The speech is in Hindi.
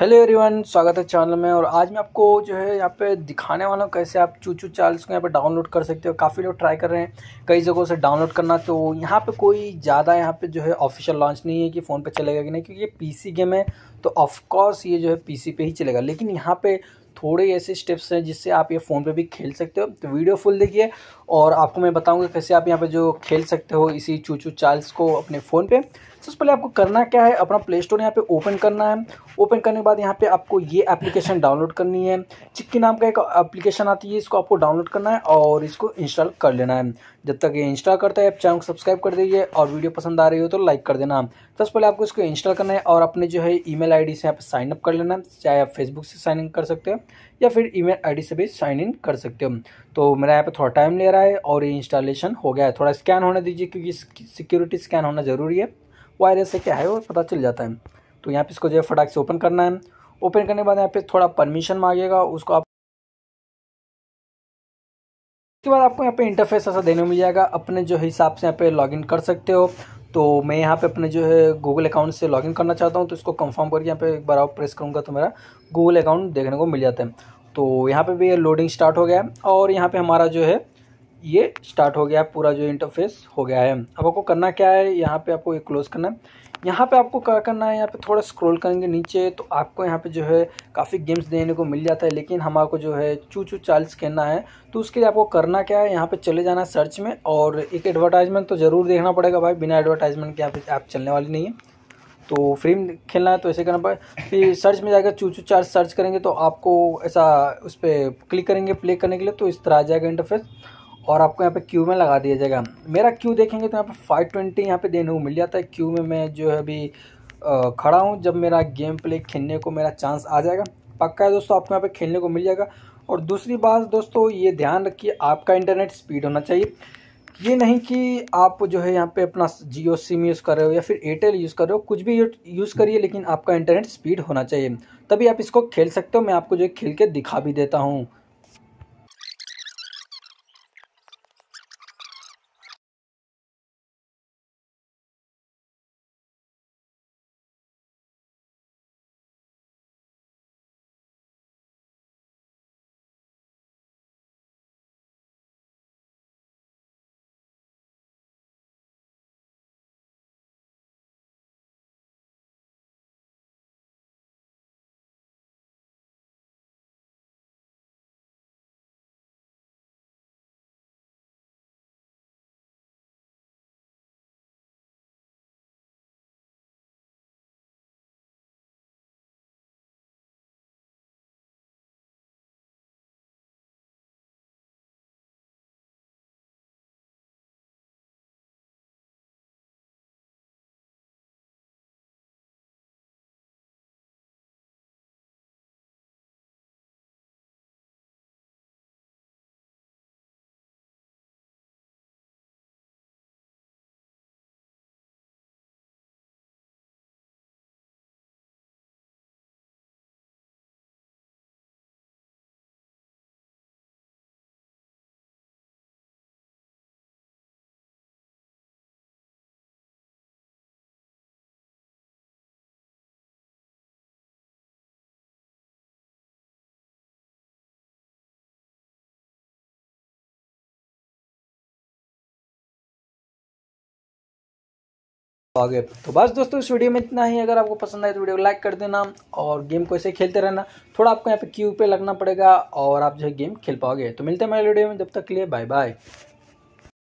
हेलो एवरीवन स्वागत है चैनल में और आज मैं आपको जो है यहाँ पे दिखाने वाला हूँ कैसे आप चूचू चार्ल्स को यहाँ पे डाउनलोड कर सकते हो काफ़ी लोग ट्राई कर रहे हैं कई जगहों से डाउनलोड करना तो यहाँ पे कोई ज़्यादा यहाँ पे जो है ऑफिशियल लॉन्च नहीं है कि फ़ोन पे चलेगा कि नहीं क्योंकि ये पी गेम है तो ऑफकोर्स ये जो है पी पे ही चलेगा लेकिन यहाँ पर थोड़े ऐसे स्टेप्स हैं जिससे आप ये फ़ोन पे भी खेल सकते हो तो वीडियो फुल देखिए और आपको मैं बताऊँगा कैसे आप यहाँ पर जो खेल सकते हो इसी चूचू चार्ल्स को अपने फ़ोन पर सबसे पहले आपको करना क्या है अपना प्ले स्टोर यहाँ पे ओपन करना है ओपन करने के बाद यहाँ पे आपको ये एप्लीकेशन डाउनलोड करनी है चिक्की नाम का एक एप्लीकेशन आती है इसको आपको डाउनलोड करना है और इसको इंस्टॉल कर लेना है जब तक ये इंस्टॉल करता है आप चैनल को सब्सक्राइब कर दीजिए और वीडियो पसंद आ रही हो तो लाइक कर देना सबसे पहले आपको इसको इंस्टॉल करना है और अपने जो है ई मेल आई से यहाँ पर साइनअप कर लेना है चाहे आप फेसबुक से साइन इन कर सकते हो या फिर ई मेल आई से भी साइन इन कर सकते हो तो मेरा यहाँ पर थोड़ा टाइम ले रहा है और ये इंस्टॉलेशन हो गया है थोड़ा स्कैन होने दीजिए क्योंकि सिक्योरिटी स्कैन होना ज़रूरी है वायरस है क्या है वो पता चल जाता है तो यहाँ पे इसको जो है फटाक से ओपन करना है ओपन करने के बाद यहाँ पे थोड़ा परमिशन मांगेगा उसको आप उसके बाद आपको यहाँ पे इंटरफेस ऐसा देने मिल जाएगा अपने जो हिसाब से यहाँ पे लॉगिन कर सकते हो तो मैं यहाँ पे अपने जो है गूगल अकाउंट से लॉगिन करना चाहता हूँ तो इसको कंफर्म करके यहाँ पे एक बार आप प्रेस करूँगा तो मेरा गूगल अकाउंट देखने को मिल जाता है तो यहाँ पे भी लोडिंग स्टार्ट हो गया है और यहाँ पे हमारा जो है ये स्टार्ट हो गया है पूरा जो इंटरफेस हो गया है अब आपको करना क्या है यहाँ पे आपको ये क्लोज़ करना है यहाँ पे आपको क्या करना है यहाँ पे थोड़ा स्क्रॉल करेंगे नीचे तो आपको यहाँ पे जो है काफ़ी गेम्स देने को मिल जाता है लेकिन हमारे जो है चू चू चार्ल्स खेलना है तो उसके लिए आपको करना क्या है यहाँ पे चले जाना है सर्च में और एक एडवर्टाइजमेंट तो ज़रूर देखना पड़ेगा भाई बिना एडवर्टाइजमेंट के यहाँ पे ऐप चलने वाली नहीं है तो फ्री खेलना है तो ऐसे करना पड़ेगा फिर सर्च में जाकर चू चू चार्ज सर्च करेंगे तो आपको ऐसा उस पर क्लिक करेंगे प्ले करने के लिए तो इस तरह आ जाएगा इंटरफेस और आपको यहाँ पे क्यू में लगा दिया जाएगा मेरा क्यू देखेंगे तो यहाँ पे फाइव ट्वेंटी यहाँ पे देने को मिल जाता है क्यू में मैं जो है अभी खड़ा हूँ जब मेरा गेम प्ले खेलने को मेरा चांस आ जाएगा पक्का है दोस्तों आपको यहाँ पे खेलने को मिल जाएगा और दूसरी बात दोस्तों ये ध्यान रखिए आपका इंटरनेट स्पीड होना चाहिए ये नहीं कि आप जो है यहाँ पे अपना जियो सिम यूज़ कर रहे हो या फिर एयरटेल यूज़ कर रहे हो कुछ भी यूज़ करिए लेकिन आपका इंटरनेट स्पीड होना चाहिए तभी आप इसको खेल सकते हो मैं आपको जो है खेल के दिखा भी देता हूँ आगे तो बस दोस्तों इस वीडियो में इतना ही अगर आपको पसंद आए तो वीडियो को लाइक कर देना और गेम को ऐसे खेलते रहना थोड़ा आपको यहाँ पे क्यू पे लगना पड़ेगा और आप जो है गेम खेल पाओगे तो मिलते हैं मेरे वीडियो में जब तक के लिए बाय बाय